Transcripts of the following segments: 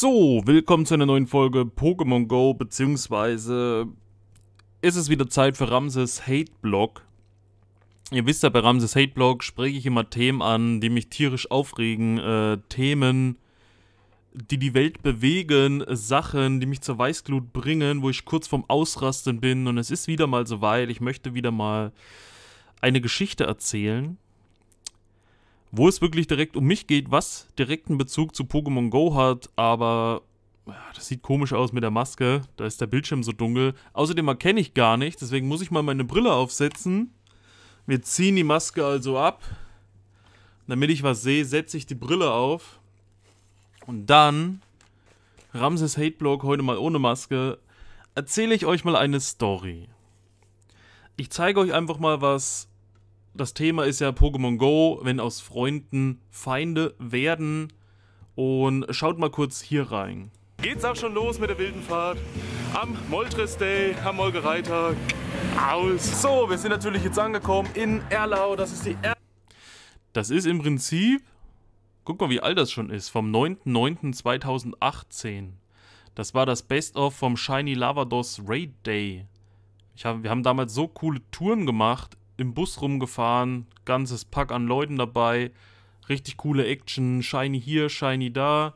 So, willkommen zu einer neuen Folge Pokémon Go, beziehungsweise ist es wieder Zeit für Ramses Hate Blog. Ihr wisst ja, bei Ramses Hate Blog spreche ich immer Themen an, die mich tierisch aufregen, äh, Themen, die die Welt bewegen, Sachen, die mich zur Weißglut bringen, wo ich kurz vorm Ausrasten bin und es ist wieder mal soweit, ich möchte wieder mal eine Geschichte erzählen wo es wirklich direkt um mich geht, was direkten Bezug zu Pokémon Go hat, aber das sieht komisch aus mit der Maske, da ist der Bildschirm so dunkel. Außerdem erkenne ich gar nicht, deswegen muss ich mal meine Brille aufsetzen. Wir ziehen die Maske also ab. Damit ich was sehe, setze ich die Brille auf. Und dann, Ramses Hateblog heute mal ohne Maske, erzähle ich euch mal eine Story. Ich zeige euch einfach mal was das Thema ist ja Pokémon Go, wenn aus Freunden Feinde werden. Und schaut mal kurz hier rein. Geht's auch schon los mit der wilden Fahrt? Am Moltres Day, am Molgereitag. Aus. So, wir sind natürlich jetzt angekommen in Erlau. Das ist die er Das ist im Prinzip. Guck mal, wie alt das schon ist. Vom 9.09.2018. Das war das Best-of vom Shiny Lavados Raid Day. Hab, wir haben damals so coole Touren gemacht im Bus rumgefahren, ganzes Pack an Leuten dabei, richtig coole Action, shiny hier, shiny da.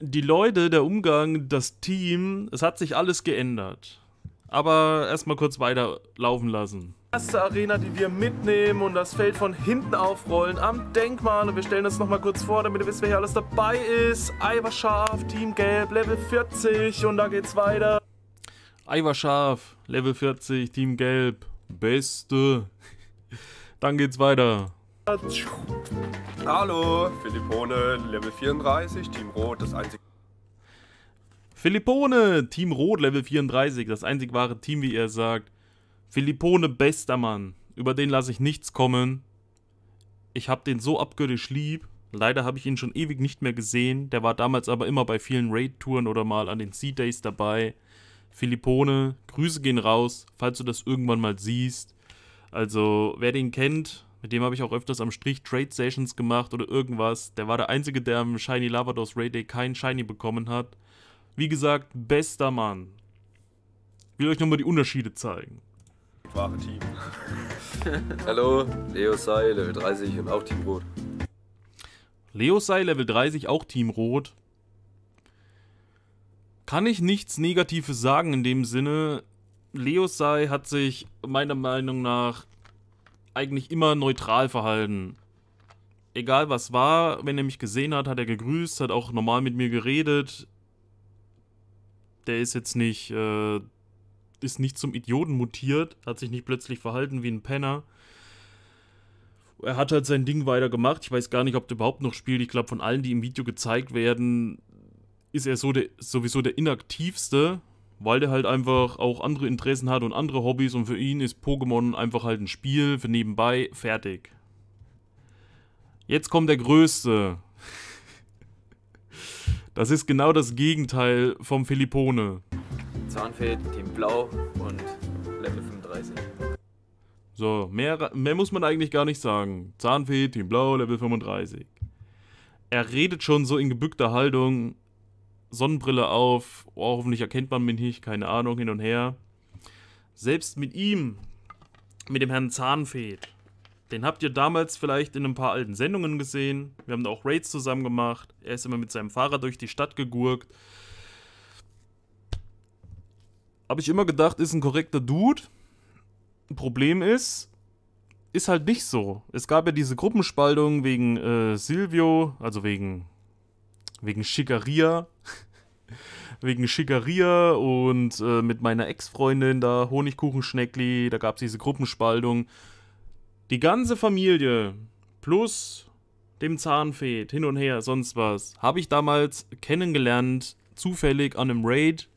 Die Leute, der Umgang, das Team, es hat sich alles geändert. Aber erstmal kurz weiterlaufen laufen lassen. Erste Arena, die wir mitnehmen und das Feld von hinten aufrollen am Denkmal. Und wir stellen das nochmal kurz vor, damit ihr wisst, wer hier alles dabei ist. Eiberscharf, Team Gelb, Level 40 und da geht's weiter. Scharf, Level 40, Team Gelb, Beste. Dann geht's weiter. Hallo, Philippone, Level 34, Team Rot, das einzige... Philippone, Team Rot, Level 34, das einzig wahre Team, wie er sagt. Philippone, bester Mann. Über den lasse ich nichts kommen. Ich habe den so abgöttisch lieb. Leider habe ich ihn schon ewig nicht mehr gesehen. Der war damals aber immer bei vielen Raid-Touren oder mal an den Sea Days dabei. Philippone, Grüße gehen raus, falls du das irgendwann mal siehst. Also, wer den kennt, mit dem habe ich auch öfters am Strich Trade Sessions gemacht oder irgendwas. Der war der Einzige, der am Shiny Lavados Ray Day kein Shiny bekommen hat. Wie gesagt, bester Mann. Ich will euch nochmal die Unterschiede zeigen. Wahre Team. Hallo, Leo Sai, Level 30 und auch Team Rot. Leo Sai, Level 30, auch Team Rot kann ich nichts Negatives sagen in dem Sinne. Leo Sai hat sich meiner Meinung nach eigentlich immer neutral verhalten. Egal was war, wenn er mich gesehen hat, hat er gegrüßt, hat auch normal mit mir geredet. Der ist jetzt nicht, äh, ist nicht zum Idioten mutiert, hat sich nicht plötzlich verhalten wie ein Penner er hat halt sein Ding weiter gemacht. Ich weiß gar nicht, ob der überhaupt noch spielt. Ich glaube, von allen, die im Video gezeigt werden, ist er so der, sowieso der inaktivste, weil der halt einfach auch andere Interessen hat und andere Hobbys und für ihn ist Pokémon einfach halt ein Spiel für nebenbei fertig. Jetzt kommt der Größte. Das ist genau das Gegenteil vom Philippone. Zahnfee, Team Blau und Level 35. So, mehr, mehr muss man eigentlich gar nicht sagen. Zahnfee, Team Blau, Level 35. Er redet schon so in gebückter Haltung, Sonnenbrille auf. Oh, hoffentlich erkennt man mich nicht, keine Ahnung, hin und her. Selbst mit ihm, mit dem Herrn Zahnfee, den habt ihr damals vielleicht in ein paar alten Sendungen gesehen. Wir haben da auch Raids zusammen gemacht. Er ist immer mit seinem Fahrrad durch die Stadt gegurkt. Habe ich immer gedacht, ist ein korrekter Dude. Problem ist, ist halt nicht so. Es gab ja diese Gruppenspaltung wegen äh, Silvio, also wegen Wegen Schickeria. Wegen Schickeria und äh, mit meiner Ex-Freundin da, Honigkuchenschneckli, da gab es diese Gruppenspaltung. Die ganze Familie plus dem Zahnfee, hin und her, sonst was, habe ich damals kennengelernt, zufällig an einem Raid.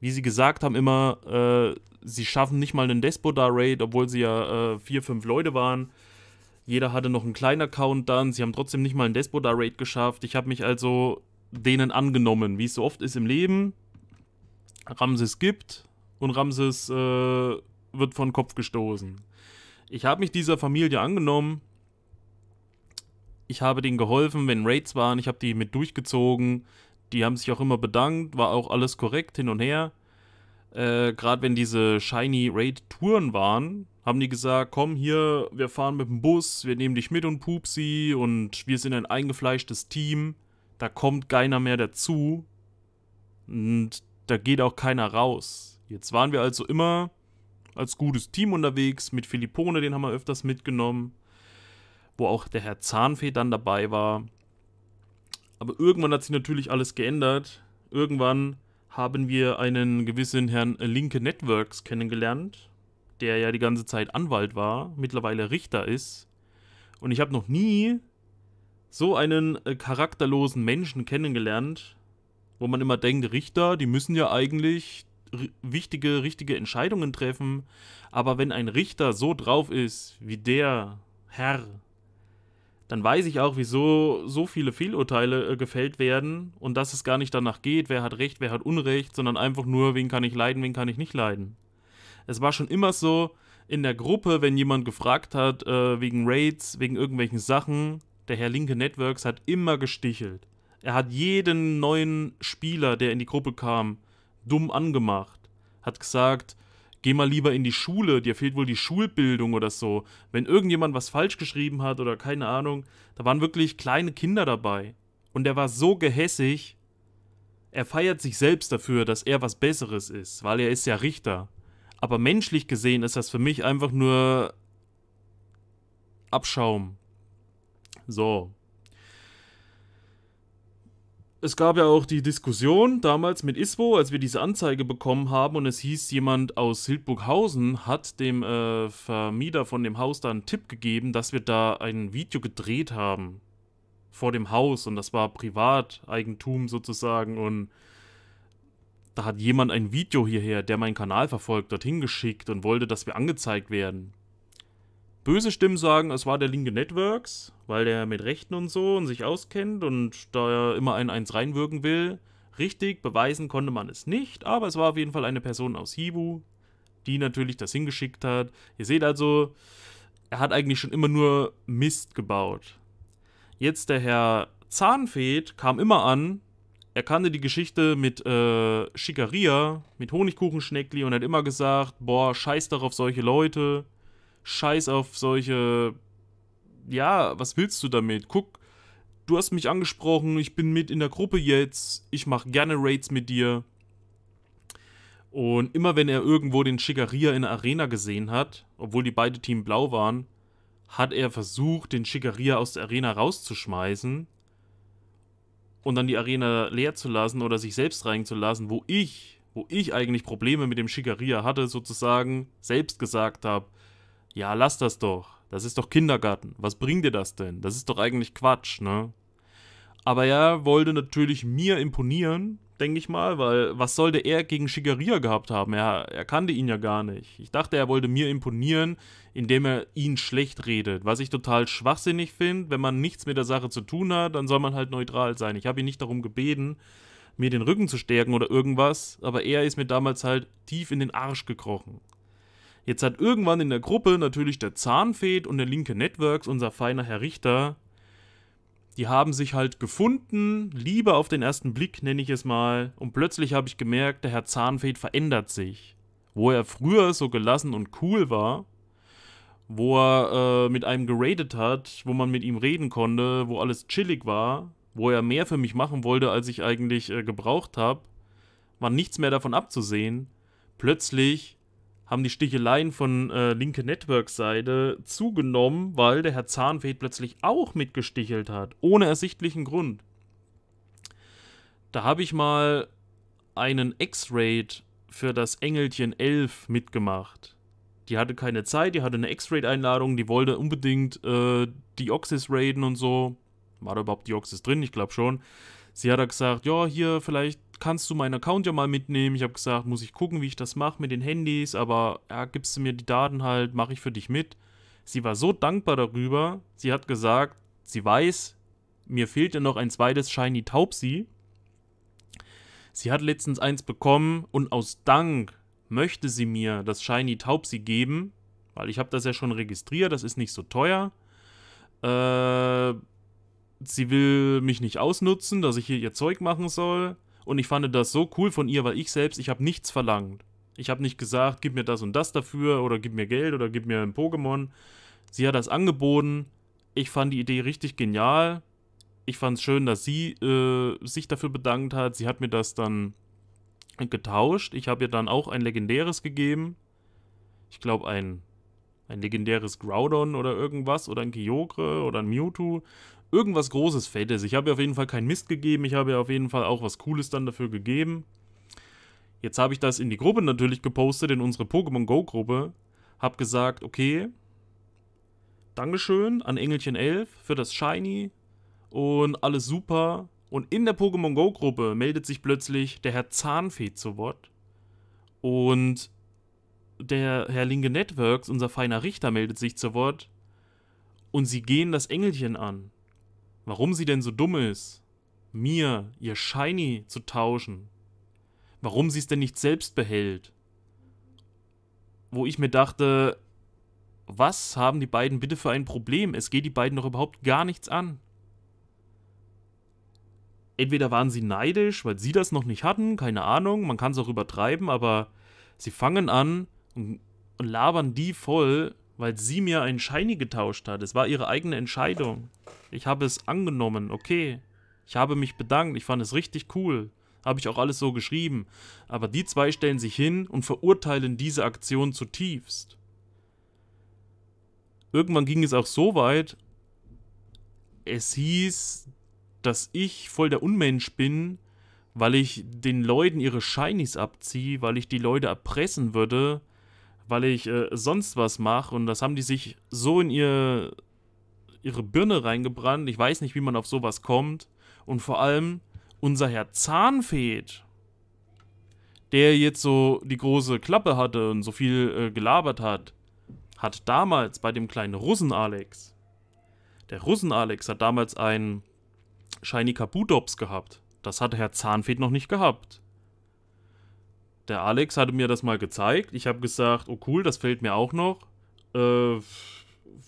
Wie sie gesagt haben, immer, äh, sie schaffen nicht mal einen Despodar-Raid, obwohl sie ja äh, vier, fünf Leute waren. Jeder hatte noch einen kleinen Account dann. Sie haben trotzdem nicht mal einen Despota-Raid geschafft. Ich habe mich also denen angenommen, wie es so oft ist im Leben. Ramses gibt und Ramses äh, wird von Kopf gestoßen. Ich habe mich dieser Familie angenommen. Ich habe denen geholfen, wenn Raids waren. Ich habe die mit durchgezogen. Die haben sich auch immer bedankt. War auch alles korrekt hin und her äh, gerade wenn diese Shiny Raid-Touren waren, haben die gesagt, komm hier, wir fahren mit dem Bus, wir nehmen dich mit und Pupsi und wir sind ein eingefleischtes Team, da kommt keiner mehr dazu und da geht auch keiner raus. Jetzt waren wir also immer als gutes Team unterwegs, mit Philippone, den haben wir öfters mitgenommen, wo auch der Herr Zahnfee dann dabei war. Aber irgendwann hat sich natürlich alles geändert. Irgendwann haben wir einen gewissen Herrn Linke Networks kennengelernt, der ja die ganze Zeit Anwalt war, mittlerweile Richter ist. Und ich habe noch nie so einen äh, charakterlosen Menschen kennengelernt, wo man immer denkt, Richter, die müssen ja eigentlich wichtige, richtige Entscheidungen treffen. Aber wenn ein Richter so drauf ist wie der Herr, dann weiß ich auch, wieso so viele Fehlurteile äh, gefällt werden und dass es gar nicht danach geht, wer hat Recht, wer hat Unrecht, sondern einfach nur, wen kann ich leiden, wen kann ich nicht leiden. Es war schon immer so in der Gruppe, wenn jemand gefragt hat, äh, wegen Raids, wegen irgendwelchen Sachen, der Herr Linke Networks hat immer gestichelt. Er hat jeden neuen Spieler, der in die Gruppe kam, dumm angemacht. Hat gesagt, geh mal lieber in die Schule, dir fehlt wohl die Schulbildung oder so. Wenn irgendjemand was falsch geschrieben hat oder keine Ahnung, da waren wirklich kleine Kinder dabei. Und er war so gehässig, er feiert sich selbst dafür, dass er was Besseres ist, weil er ist ja Richter. Aber menschlich gesehen ist das für mich einfach nur Abschaum. So, es gab ja auch die Diskussion damals mit ISWO, als wir diese Anzeige bekommen haben und es hieß, jemand aus Hildburghausen hat dem äh, Vermieter von dem Haus da einen Tipp gegeben, dass wir da ein Video gedreht haben vor dem Haus und das war Privateigentum sozusagen und da hat jemand ein Video hierher, der meinen Kanal verfolgt, dorthin geschickt und wollte, dass wir angezeigt werden. Böse Stimmen sagen, es war der linke Networks, weil der mit Rechten und so und sich auskennt und da er immer ein Eins reinwirken will. Richtig, beweisen konnte man es nicht, aber es war auf jeden Fall eine Person aus Hibu, die natürlich das hingeschickt hat. Ihr seht also, er hat eigentlich schon immer nur Mist gebaut. Jetzt der Herr Zahnfed kam immer an, er kannte die Geschichte mit äh, Schikaria, mit Honigkuchenschneckli und hat immer gesagt, boah, scheiß darauf solche Leute, scheiß auf solche, ja, was willst du damit? Guck, du hast mich angesprochen, ich bin mit in der Gruppe jetzt, ich mache gerne Raids mit dir. Und immer wenn er irgendwo den Schikaria in der Arena gesehen hat, obwohl die beiden Team blau waren, hat er versucht, den Schikaria aus der Arena rauszuschmeißen und dann die Arena leer zu lassen oder sich selbst reinzulassen, wo ich, wo ich eigentlich Probleme mit dem Schikaria hatte, sozusagen selbst gesagt habe, ja, lass das doch. Das ist doch Kindergarten. Was bringt dir das denn? Das ist doch eigentlich Quatsch, ne? Aber er wollte natürlich mir imponieren, denke ich mal, weil was sollte er gegen Shigeria gehabt haben? Er, er kannte ihn ja gar nicht. Ich dachte, er wollte mir imponieren, indem er ihn schlecht redet. Was ich total schwachsinnig finde, wenn man nichts mit der Sache zu tun hat, dann soll man halt neutral sein. Ich habe ihn nicht darum gebeten, mir den Rücken zu stärken oder irgendwas, aber er ist mir damals halt tief in den Arsch gekrochen. Jetzt hat irgendwann in der Gruppe natürlich der Zahnfed und der linke Networks, unser feiner Herr Richter, die haben sich halt gefunden, Liebe auf den ersten Blick nenne ich es mal, und plötzlich habe ich gemerkt, der Herr Zahnfeld verändert sich. Wo er früher so gelassen und cool war, wo er äh, mit einem geradet hat, wo man mit ihm reden konnte, wo alles chillig war, wo er mehr für mich machen wollte, als ich eigentlich äh, gebraucht habe, war nichts mehr davon abzusehen. Plötzlich haben die Sticheleien von äh, linke Network-Seite zugenommen, weil der Herr Zahnfeld plötzlich auch mitgestichelt hat, ohne ersichtlichen Grund. Da habe ich mal einen X-Raid für das Engelchen 11 mitgemacht. Die hatte keine Zeit, die hatte eine X-Raid-Einladung, die wollte unbedingt äh, die Oxys raiden und so. War da überhaupt die Oxys drin? Ich glaube schon. Sie hat da gesagt, ja, hier vielleicht kannst du meinen Account ja mal mitnehmen. Ich habe gesagt, muss ich gucken, wie ich das mache mit den Handys, aber ja, gibst du mir die Daten halt, mache ich für dich mit. Sie war so dankbar darüber. Sie hat gesagt, sie weiß, mir fehlt ja noch ein zweites Shiny Taubsi. Sie hat letztens eins bekommen und aus Dank möchte sie mir das Shiny Taubsi geben, weil ich habe das ja schon registriert, das ist nicht so teuer. Äh, sie will mich nicht ausnutzen, dass ich hier ihr Zeug machen soll. Und ich fand das so cool von ihr, weil ich selbst, ich habe nichts verlangt. Ich habe nicht gesagt, gib mir das und das dafür oder gib mir Geld oder gib mir ein Pokémon. Sie hat das angeboten. Ich fand die Idee richtig genial. Ich fand es schön, dass sie äh, sich dafür bedankt hat. Sie hat mir das dann getauscht. Ich habe ihr dann auch ein legendäres gegeben. Ich glaube, ein, ein legendäres Groudon oder irgendwas oder ein Kyogre oder ein Mewtwo irgendwas Großes, Fettes. Ich habe ja auf jeden Fall keinen Mist gegeben. Ich habe ja auf jeden Fall auch was Cooles dann dafür gegeben. Jetzt habe ich das in die Gruppe natürlich gepostet, in unsere Pokémon Go Gruppe. Habe gesagt, okay, Dankeschön an Engelchen 11 für das Shiny und alles super. Und in der Pokémon Go Gruppe meldet sich plötzlich der Herr Zahnfee zu Wort. Und der Herr Linke Networks, unser feiner Richter, meldet sich zu Wort. Und sie gehen das Engelchen an warum sie denn so dumm ist, mir ihr Shiny zu tauschen, warum sie es denn nicht selbst behält. Wo ich mir dachte, was haben die beiden bitte für ein Problem? Es geht die beiden doch überhaupt gar nichts an. Entweder waren sie neidisch, weil sie das noch nicht hatten, keine Ahnung, man kann es auch übertreiben, aber sie fangen an und labern die voll, weil sie mir einen Shiny getauscht hat. Es war ihre eigene Entscheidung. Ich habe es angenommen, okay. Ich habe mich bedankt, ich fand es richtig cool. Habe ich auch alles so geschrieben. Aber die zwei stellen sich hin und verurteilen diese Aktion zutiefst. Irgendwann ging es auch so weit, es hieß, dass ich voll der Unmensch bin, weil ich den Leuten ihre Shinies abziehe, weil ich die Leute erpressen würde, weil ich äh, sonst was mache und das haben die sich so in ihr, ihre Birne reingebrannt. Ich weiß nicht, wie man auf sowas kommt. Und vor allem unser Herr Zahnfeed, der jetzt so die große Klappe hatte und so viel äh, gelabert hat, hat damals bei dem kleinen Russen Alex, der Russen Alex hat damals einen Shiny Kabutops gehabt. Das hatte Herr Zahnfeed noch nicht gehabt der Alex hatte mir das mal gezeigt. Ich habe gesagt, oh cool, das fehlt mir auch noch. Äh,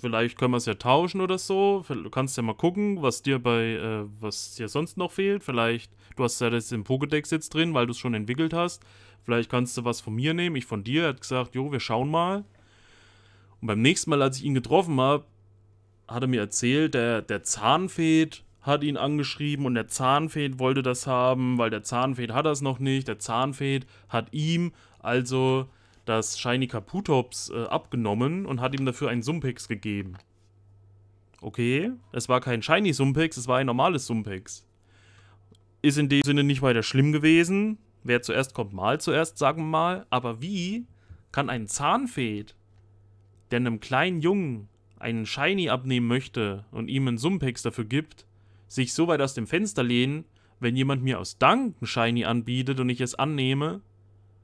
vielleicht können wir es ja tauschen oder so. Du kannst ja mal gucken, was dir bei, äh, was dir sonst noch fehlt. Vielleicht, du hast ja das im Pokédex jetzt drin, weil du es schon entwickelt hast. Vielleicht kannst du was von mir nehmen, ich von dir. Er hat gesagt, jo, wir schauen mal. Und beim nächsten Mal, als ich ihn getroffen habe, hat er mir erzählt, der, der fehlt hat ihn angeschrieben und der Zahnfeed wollte das haben, weil der Zahnfeed hat das noch nicht. Der Zahnfeed hat ihm also das Shiny Kaputops äh, abgenommen und hat ihm dafür einen Sumpex gegeben. Okay, es war kein Shiny Sumpex, es war ein normales Sumpex. Ist in dem Sinne nicht weiter schlimm gewesen. Wer zuerst kommt, mal zuerst, sagen wir mal. Aber wie kann ein Zahnfeed, der einem kleinen Jungen einen Shiny abnehmen möchte und ihm einen Sumpex dafür gibt, sich so weit aus dem Fenster lehnen, wenn jemand mir aus Dank ein Shiny anbietet und ich es annehme,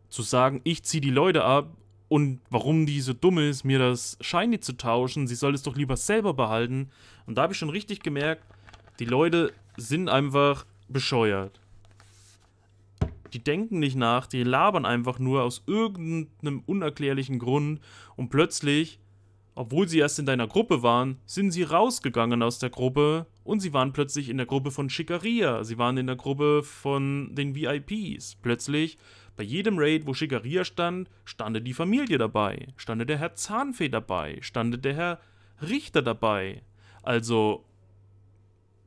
zu sagen, ich ziehe die Leute ab und warum die so dumm ist, mir das Shiny zu tauschen, sie soll es doch lieber selber behalten. Und da habe ich schon richtig gemerkt, die Leute sind einfach bescheuert. Die denken nicht nach, die labern einfach nur aus irgendeinem unerklärlichen Grund und plötzlich, obwohl sie erst in deiner Gruppe waren, sind sie rausgegangen aus der Gruppe und sie waren plötzlich in der Gruppe von Schikaria, sie waren in der Gruppe von den VIPs. Plötzlich, bei jedem Raid, wo Schikaria stand, stande die Familie dabei, stande der Herr Zahnfee dabei, stande der Herr Richter dabei. Also,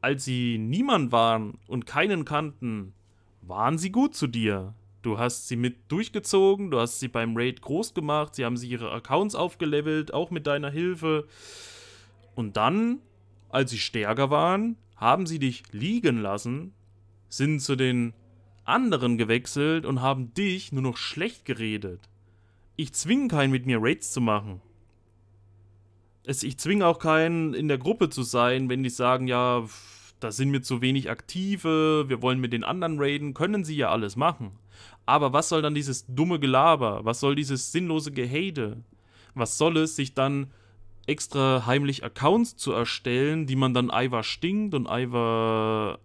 als sie niemand waren und keinen kannten, waren sie gut zu dir. Du hast sie mit durchgezogen, du hast sie beim Raid groß gemacht, sie haben sie ihre Accounts aufgelevelt, auch mit deiner Hilfe. Und dann als sie stärker waren, haben sie dich liegen lassen, sind zu den anderen gewechselt und haben dich nur noch schlecht geredet. Ich zwinge keinen mit mir Raids zu machen. Es, ich zwinge auch keinen in der Gruppe zu sein, wenn die sagen, ja, da sind mir zu wenig Aktive, wir wollen mit den anderen raiden, können sie ja alles machen. Aber was soll dann dieses dumme Gelaber, was soll dieses sinnlose Gehate? Was soll es sich dann extra heimlich Accounts zu erstellen, die man dann Ivar stinkt und Ivar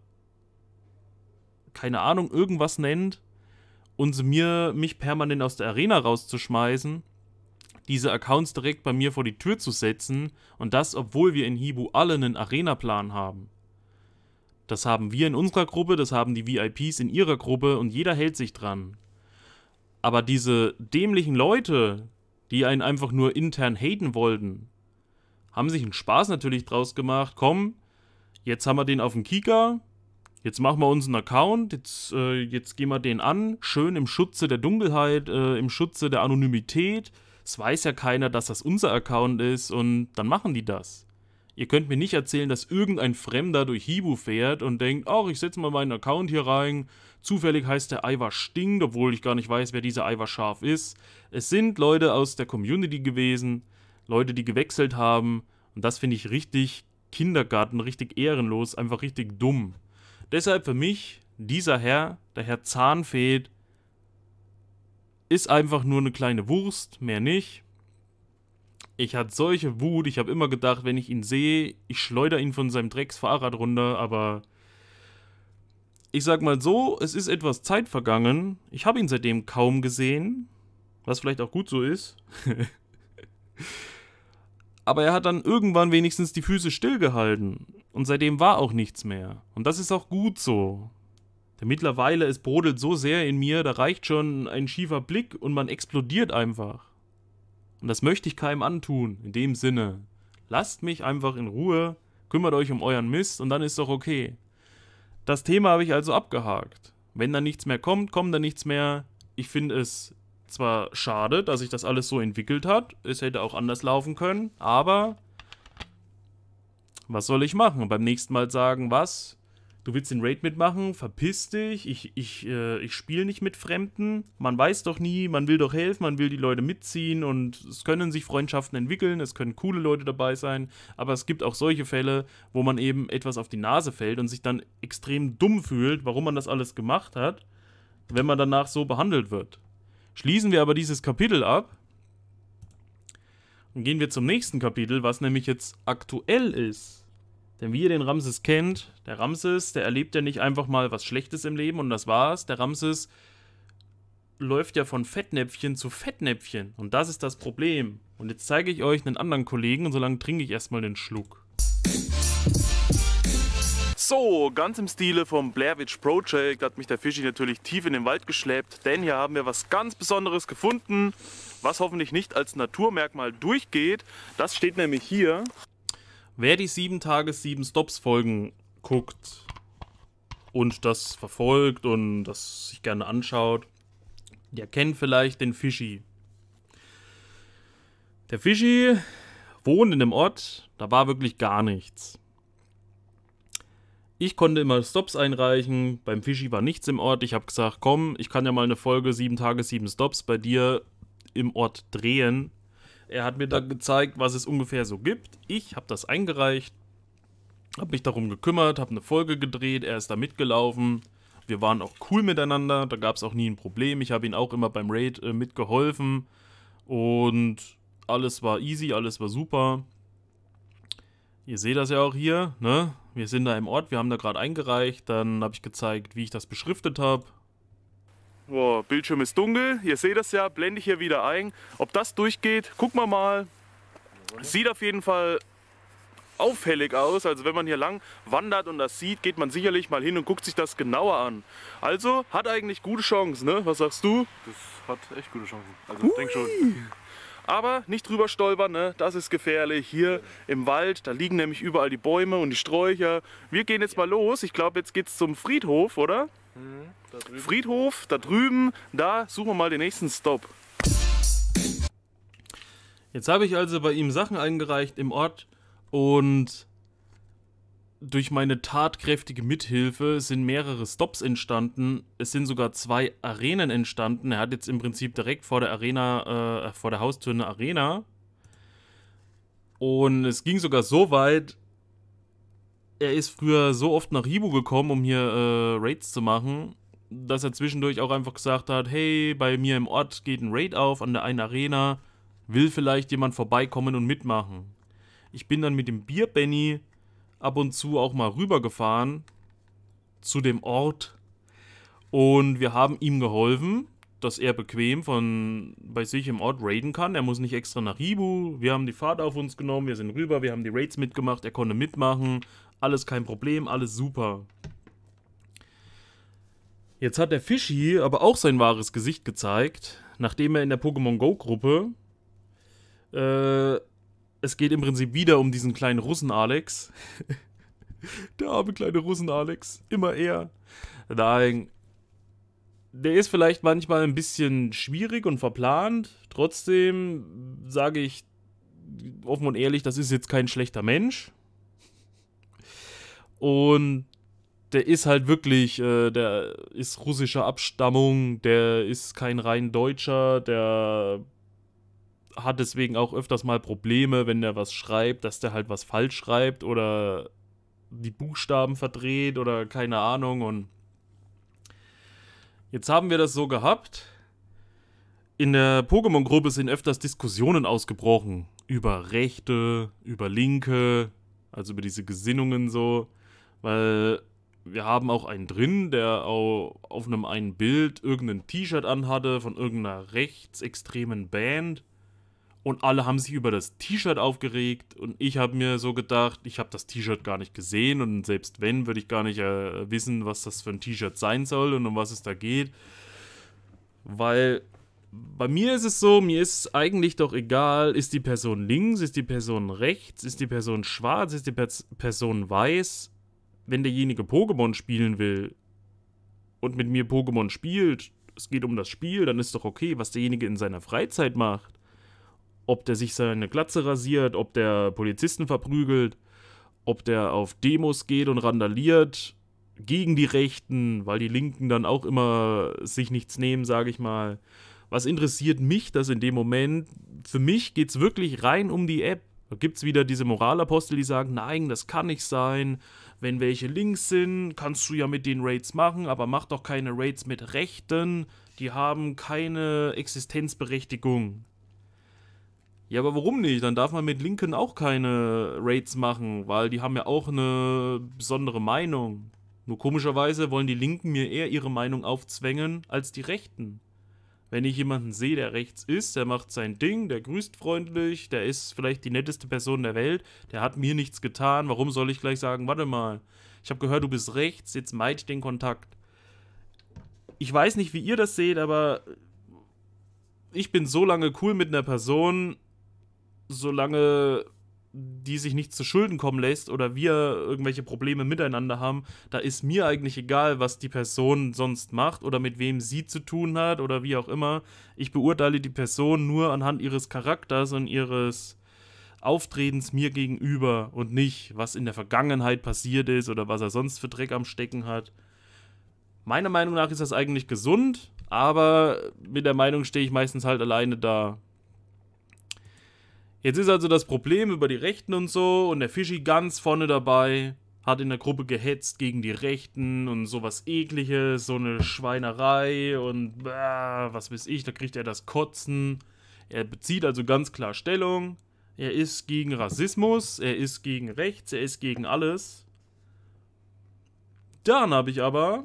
keine Ahnung, irgendwas nennt und mir mich permanent aus der Arena rauszuschmeißen, diese Accounts direkt bei mir vor die Tür zu setzen und das, obwohl wir in Hibu alle einen Arena-Plan haben. Das haben wir in unserer Gruppe, das haben die VIPs in ihrer Gruppe und jeder hält sich dran. Aber diese dämlichen Leute, die einen einfach nur intern haten wollten, haben sich einen Spaß natürlich draus gemacht. Komm, jetzt haben wir den auf dem Kika. Jetzt machen wir uns einen Account, jetzt, äh, jetzt gehen wir den an, schön im Schutze der Dunkelheit, äh, im Schutze der Anonymität. Es weiß ja keiner, dass das unser Account ist und dann machen die das. Ihr könnt mir nicht erzählen, dass irgendein Fremder durch Hibu fährt und denkt, ach, ich setze mal meinen Account hier rein. Zufällig heißt der Ivar stinkt, obwohl ich gar nicht weiß, wer dieser Ivar Scharf ist. Es sind Leute aus der Community gewesen, Leute, die gewechselt haben. Und das finde ich richtig Kindergarten, richtig ehrenlos, einfach richtig dumm. Deshalb für mich, dieser Herr, der Herr Zahnfee, ist einfach nur eine kleine Wurst, mehr nicht. Ich hatte solche Wut, ich habe immer gedacht, wenn ich ihn sehe, ich schleudere ihn von seinem Drecksfahrrad runter, aber ich sag mal so, es ist etwas Zeit vergangen. Ich habe ihn seitdem kaum gesehen, was vielleicht auch gut so ist. aber er hat dann irgendwann wenigstens die Füße stillgehalten. Und seitdem war auch nichts mehr. Und das ist auch gut so. Denn mittlerweile, es brodelt so sehr in mir, da reicht schon ein schiefer Blick und man explodiert einfach. Und das möchte ich keinem antun, in dem Sinne. Lasst mich einfach in Ruhe, kümmert euch um euren Mist und dann ist doch okay. Das Thema habe ich also abgehakt. Wenn dann nichts mehr kommt, kommt dann nichts mehr. Ich finde es zwar schade, dass sich das alles so entwickelt hat, es hätte auch anders laufen können, aber was soll ich machen? Beim nächsten Mal sagen, was? Du willst den Raid mitmachen? Verpiss dich, ich, ich, äh, ich spiele nicht mit Fremden. Man weiß doch nie, man will doch helfen, man will die Leute mitziehen und es können sich Freundschaften entwickeln, es können coole Leute dabei sein, aber es gibt auch solche Fälle, wo man eben etwas auf die Nase fällt und sich dann extrem dumm fühlt, warum man das alles gemacht hat, wenn man danach so behandelt wird. Schließen wir aber dieses Kapitel ab und gehen wir zum nächsten Kapitel, was nämlich jetzt aktuell ist. Denn wie ihr den Ramses kennt, der Ramses, der erlebt ja nicht einfach mal was Schlechtes im Leben und das war's. Der Ramses läuft ja von Fettnäpfchen zu Fettnäpfchen und das ist das Problem. Und jetzt zeige ich euch einen anderen Kollegen und solange trinke ich erstmal den Schluck. So, ganz im Stile vom Blair Witch Project hat mich der Fischi natürlich tief in den Wald geschleppt, denn hier haben wir was ganz Besonderes gefunden, was hoffentlich nicht als Naturmerkmal durchgeht. Das steht nämlich hier. Wer die 7 Tage 7 Stops Folgen guckt und das verfolgt und das sich gerne anschaut, der kennt vielleicht den Fischi. Der Fischi wohnt in dem Ort, da war wirklich gar nichts. Ich konnte immer Stops einreichen. Beim Fischi war nichts im Ort. Ich habe gesagt, komm, ich kann ja mal eine Folge 7 Tage, 7 Stops bei dir im Ort drehen. Er hat mir dann gezeigt, was es ungefähr so gibt. Ich habe das eingereicht, habe mich darum gekümmert, habe eine Folge gedreht. Er ist da mitgelaufen. Wir waren auch cool miteinander. Da gab es auch nie ein Problem. Ich habe ihn auch immer beim Raid äh, mitgeholfen. Und alles war easy, alles war super. Ihr seht das ja auch hier, ne? wir sind da im Ort, wir haben da gerade eingereicht, dann habe ich gezeigt, wie ich das beschriftet habe. Boah, Bildschirm ist dunkel, ihr seht das ja, blende ich hier wieder ein. Ob das durchgeht, gucken wir mal. Sieht auf jeden Fall auffällig aus, also wenn man hier lang wandert und das sieht, geht man sicherlich mal hin und guckt sich das genauer an. Also, hat eigentlich gute Chancen, ne? Was sagst du? Das hat echt gute Chancen, also ich denke schon. Aber nicht drüber stolpern, ne? das ist gefährlich. Hier im Wald, da liegen nämlich überall die Bäume und die Sträucher. Wir gehen jetzt mal los. Ich glaube, jetzt geht es zum Friedhof, oder? Mhm, da Friedhof, da drüben, da suchen wir mal den nächsten Stop. Jetzt habe ich also bei ihm Sachen eingereicht im Ort und durch meine tatkräftige Mithilfe sind mehrere Stops entstanden. Es sind sogar zwei Arenen entstanden. Er hat jetzt im Prinzip direkt vor der Arena, äh, äh, vor der Haustür eine Arena. Und es ging sogar so weit, er ist früher so oft nach Ribu gekommen, um hier äh, Raids zu machen, dass er zwischendurch auch einfach gesagt hat, hey, bei mir im Ort geht ein Raid auf an der einen Arena, will vielleicht jemand vorbeikommen und mitmachen. Ich bin dann mit dem Bier Benny ab und zu auch mal rübergefahren zu dem Ort und wir haben ihm geholfen, dass er bequem von bei sich im Ort raiden kann. Er muss nicht extra nach Ribu. Wir haben die Fahrt auf uns genommen, wir sind rüber, wir haben die Raids mitgemacht, er konnte mitmachen. Alles kein Problem, alles super. Jetzt hat der Fischi aber auch sein wahres Gesicht gezeigt, nachdem er in der Pokémon Go Gruppe äh, es geht im Prinzip wieder um diesen kleinen Russen Alex. der arme kleine Russen Alex. Immer er. Nein. Der ist vielleicht manchmal ein bisschen schwierig und verplant. Trotzdem sage ich offen und ehrlich, das ist jetzt kein schlechter Mensch. Und der ist halt wirklich, äh, der ist russischer Abstammung, der ist kein rein Deutscher, der hat deswegen auch öfters mal Probleme, wenn der was schreibt, dass der halt was falsch schreibt oder die Buchstaben verdreht oder keine Ahnung. Und jetzt haben wir das so gehabt. In der Pokémon-Gruppe sind öfters Diskussionen ausgebrochen über Rechte, über Linke, also über diese Gesinnungen so, weil wir haben auch einen drin, der auf einem einen Bild irgendein T-Shirt anhatte von irgendeiner rechtsextremen Band und alle haben sich über das T-Shirt aufgeregt und ich habe mir so gedacht, ich habe das T-Shirt gar nicht gesehen und selbst wenn, würde ich gar nicht äh, wissen, was das für ein T-Shirt sein soll und um was es da geht. Weil bei mir ist es so, mir ist es eigentlich doch egal, ist die Person links, ist die Person rechts, ist die Person schwarz, ist die per Person weiß. Wenn derjenige Pokémon spielen will und mit mir Pokémon spielt, es geht um das Spiel, dann ist doch okay, was derjenige in seiner Freizeit macht ob der sich seine Glatze rasiert, ob der Polizisten verprügelt, ob der auf Demos geht und randaliert gegen die Rechten, weil die Linken dann auch immer sich nichts nehmen, sage ich mal. Was interessiert mich das in dem Moment? Für mich geht es wirklich rein um die App. Da gibt es wieder diese Moralapostel, die sagen, nein, das kann nicht sein. Wenn welche links sind, kannst du ja mit den Raids machen, aber mach doch keine Raids mit Rechten. Die haben keine Existenzberechtigung. Ja, aber warum nicht? Dann darf man mit Linken auch keine Raids machen, weil die haben ja auch eine besondere Meinung. Nur komischerweise wollen die Linken mir eher ihre Meinung aufzwängen als die Rechten. Wenn ich jemanden sehe, der rechts ist, der macht sein Ding, der grüßt freundlich, der ist vielleicht die netteste Person der Welt, der hat mir nichts getan, warum soll ich gleich sagen, warte mal, ich habe gehört, du bist rechts, jetzt meid den Kontakt. Ich weiß nicht, wie ihr das seht, aber ich bin so lange cool mit einer Person, solange die sich nicht zu Schulden kommen lässt oder wir irgendwelche Probleme miteinander haben, da ist mir eigentlich egal, was die Person sonst macht oder mit wem sie zu tun hat oder wie auch immer. Ich beurteile die Person nur anhand ihres Charakters und ihres Auftretens mir gegenüber und nicht, was in der Vergangenheit passiert ist oder was er sonst für Dreck am Stecken hat. Meiner Meinung nach ist das eigentlich gesund, aber mit der Meinung stehe ich meistens halt alleine da. Jetzt ist also das Problem über die Rechten und so und der Fischi ganz vorne dabei hat in der Gruppe gehetzt gegen die Rechten und sowas ekliges, so eine Schweinerei und äh, was weiß ich, da kriegt er das Kotzen. Er bezieht also ganz klar Stellung. Er ist gegen Rassismus, er ist gegen rechts, er ist gegen alles. Dann habe ich aber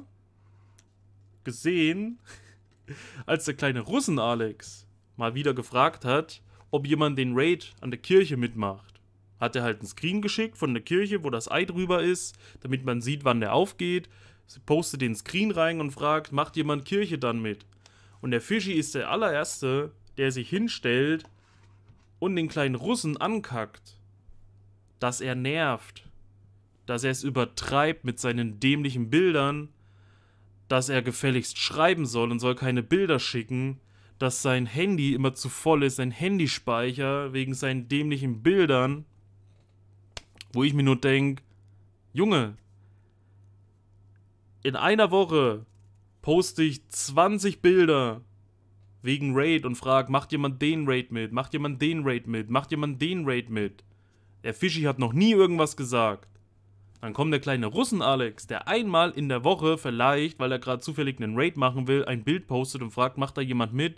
gesehen, als der kleine Russen Alex mal wieder gefragt hat, ob jemand den Raid an der Kirche mitmacht. Hat er halt einen Screen geschickt von der Kirche, wo das Ei drüber ist, damit man sieht, wann der aufgeht. Sie postet den Screen rein und fragt, macht jemand Kirche dann mit? Und der Fischi ist der allererste, der sich hinstellt und den kleinen Russen ankackt. Dass er nervt. Dass er es übertreibt mit seinen dämlichen Bildern. Dass er gefälligst schreiben soll und soll keine Bilder schicken dass sein Handy immer zu voll ist, sein Handyspeicher wegen seinen dämlichen Bildern, wo ich mir nur denke, Junge, in einer Woche poste ich 20 Bilder wegen Raid und frage, macht jemand den Raid mit? Macht jemand den Raid mit? Macht jemand den Raid mit? Der Fischi hat noch nie irgendwas gesagt. Dann kommt der kleine Russen-Alex, der einmal in der Woche vielleicht, weil er gerade zufällig einen Raid machen will, ein Bild postet und fragt, macht da jemand mit?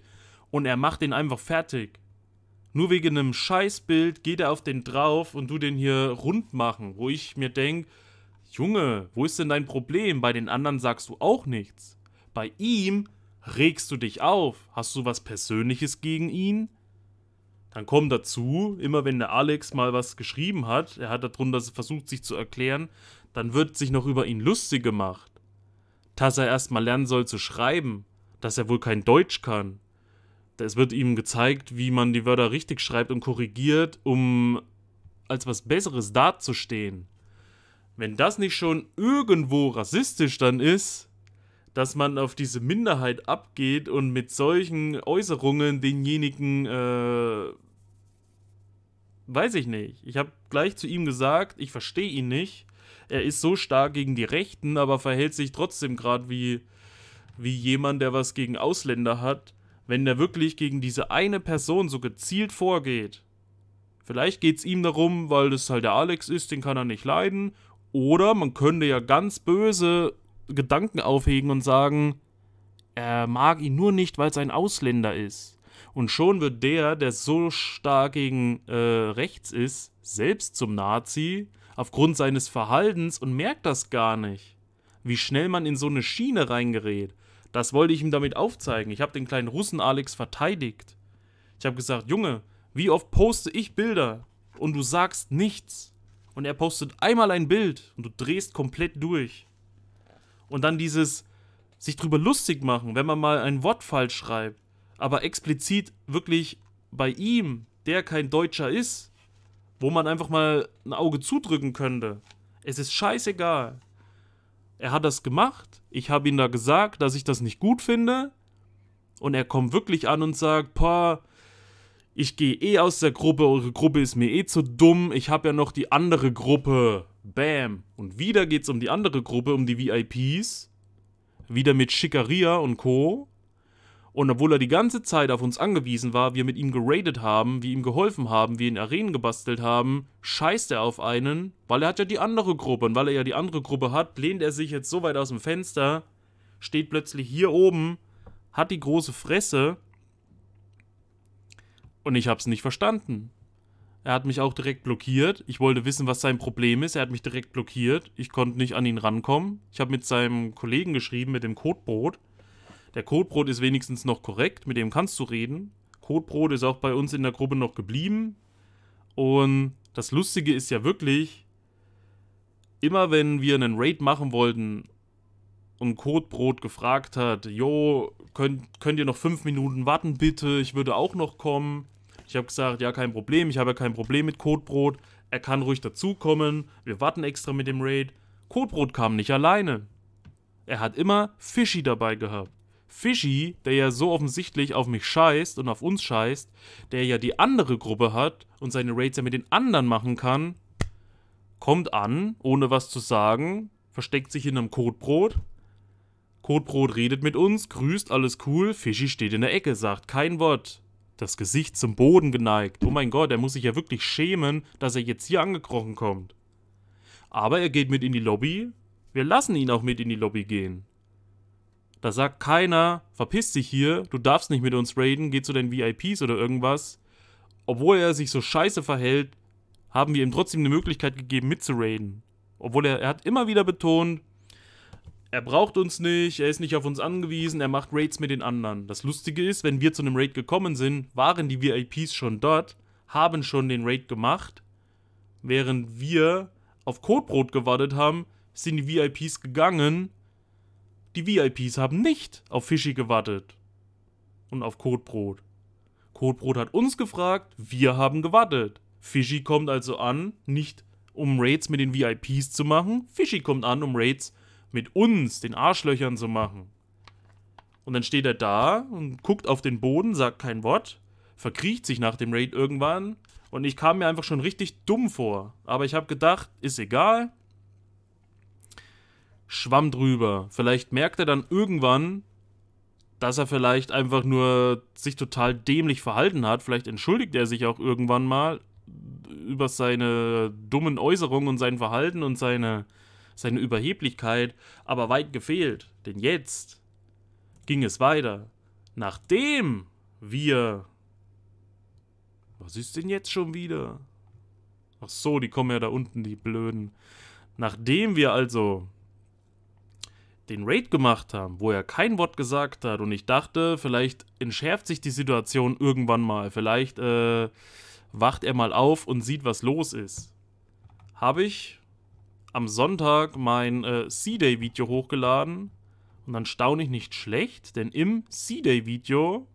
Und er macht den einfach fertig. Nur wegen einem Scheißbild geht er auf den drauf und du den hier rund machen, wo ich mir denke, Junge, wo ist denn dein Problem? Bei den anderen sagst du auch nichts. Bei ihm regst du dich auf. Hast du was Persönliches gegen ihn? Dann kommt dazu, immer wenn der Alex mal was geschrieben hat, er hat darunter versucht, sich zu erklären, dann wird sich noch über ihn lustig gemacht. Dass er erstmal lernen soll zu schreiben, dass er wohl kein Deutsch kann. Es wird ihm gezeigt, wie man die Wörter richtig schreibt und korrigiert, um als was Besseres dazustehen. Wenn das nicht schon irgendwo rassistisch dann ist, dass man auf diese Minderheit abgeht und mit solchen Äußerungen denjenigen, äh, weiß ich nicht. Ich habe gleich zu ihm gesagt, ich verstehe ihn nicht. Er ist so stark gegen die Rechten, aber verhält sich trotzdem gerade wie, wie jemand, der was gegen Ausländer hat. Wenn er wirklich gegen diese eine Person so gezielt vorgeht, vielleicht geht es ihm darum, weil das halt der Alex ist, den kann er nicht leiden. Oder man könnte ja ganz böse Gedanken aufhegen und sagen, er mag ihn nur nicht, weil es ein Ausländer ist. Und schon wird der, der so stark gegen äh, rechts ist, selbst zum Nazi aufgrund seines Verhaltens und merkt das gar nicht, wie schnell man in so eine Schiene reingerät. Das wollte ich ihm damit aufzeigen. Ich habe den kleinen Russen Alex verteidigt. Ich habe gesagt, Junge, wie oft poste ich Bilder und du sagst nichts. Und er postet einmal ein Bild und du drehst komplett durch. Und dann dieses sich drüber lustig machen, wenn man mal ein Wort falsch schreibt, aber explizit wirklich bei ihm, der kein Deutscher ist, wo man einfach mal ein Auge zudrücken könnte. Es ist scheißegal. Er hat das gemacht. Ich habe ihm da gesagt, dass ich das nicht gut finde. Und er kommt wirklich an und sagt, "Pa, ich gehe eh aus der Gruppe, eure Gruppe ist mir eh zu dumm, ich habe ja noch die andere Gruppe. Bam. Und wieder geht's um die andere Gruppe, um die VIPs. Wieder mit Schikaria und Co. Und obwohl er die ganze Zeit auf uns angewiesen war, wir mit ihm geradet haben, wir ihm geholfen haben, wir in Arenen gebastelt haben, scheißt er auf einen, weil er hat ja die andere Gruppe. Und weil er ja die andere Gruppe hat, lehnt er sich jetzt so weit aus dem Fenster, steht plötzlich hier oben, hat die große Fresse und ich habe es nicht verstanden. Er hat mich auch direkt blockiert. Ich wollte wissen, was sein Problem ist. Er hat mich direkt blockiert. Ich konnte nicht an ihn rankommen. Ich habe mit seinem Kollegen geschrieben, mit dem Codebrot. Der Codebrot ist wenigstens noch korrekt, mit dem kannst du reden. Codebrot ist auch bei uns in der Gruppe noch geblieben. Und das Lustige ist ja wirklich, immer wenn wir einen Raid machen wollten und Codebrot gefragt hat, jo, könnt, könnt ihr noch fünf Minuten warten bitte, ich würde auch noch kommen ich habe gesagt, ja, kein Problem, ich habe ja kein Problem mit Codebrot. Er kann ruhig dazukommen. Wir warten extra mit dem Raid. Codebrot kam nicht alleine. Er hat immer Fischi dabei gehabt. Fischi, der ja so offensichtlich auf mich scheißt und auf uns scheißt, der ja die andere Gruppe hat und seine Raids ja mit den anderen machen kann, kommt an, ohne was zu sagen, versteckt sich in einem Codebrot. Codebrot redet mit uns, grüßt, alles cool. Fischi steht in der Ecke, sagt kein Wort das Gesicht zum Boden geneigt. Oh mein Gott, er muss sich ja wirklich schämen, dass er jetzt hier angekrochen kommt. Aber er geht mit in die Lobby. Wir lassen ihn auch mit in die Lobby gehen. Da sagt keiner, verpiss dich hier, du darfst nicht mit uns raiden, geh zu den VIPs oder irgendwas. Obwohl er sich so scheiße verhält, haben wir ihm trotzdem eine Möglichkeit gegeben mitzuraden. Obwohl er, er hat immer wieder betont, er braucht uns nicht, er ist nicht auf uns angewiesen, er macht Raids mit den anderen. Das Lustige ist, wenn wir zu einem Raid gekommen sind, waren die VIPs schon dort, haben schon den Raid gemacht, während wir auf Codebrot gewartet haben, sind die VIPs gegangen. Die VIPs haben nicht auf Fischi gewartet und auf Codebrot. Codebrot hat uns gefragt, wir haben gewartet. Fischi kommt also an, nicht um Raids mit den VIPs zu machen, Fischi kommt an, um Raids zu mit uns, den Arschlöchern, zu machen. Und dann steht er da und guckt auf den Boden, sagt kein Wort, verkriecht sich nach dem Raid irgendwann. Und ich kam mir einfach schon richtig dumm vor. Aber ich habe gedacht, ist egal. Schwamm drüber. Vielleicht merkt er dann irgendwann, dass er vielleicht einfach nur sich total dämlich verhalten hat. Vielleicht entschuldigt er sich auch irgendwann mal über seine dummen Äußerungen und sein Verhalten und seine seine Überheblichkeit, aber weit gefehlt, denn jetzt ging es weiter. Nachdem wir... Was ist denn jetzt schon wieder? Ach so, die kommen ja da unten, die Blöden. Nachdem wir also den Raid gemacht haben, wo er kein Wort gesagt hat und ich dachte, vielleicht entschärft sich die Situation irgendwann mal, vielleicht äh, wacht er mal auf und sieht, was los ist, habe ich am Sonntag mein äh, C-Day-Video hochgeladen. Und dann staune ich nicht schlecht, denn im C-Day-Video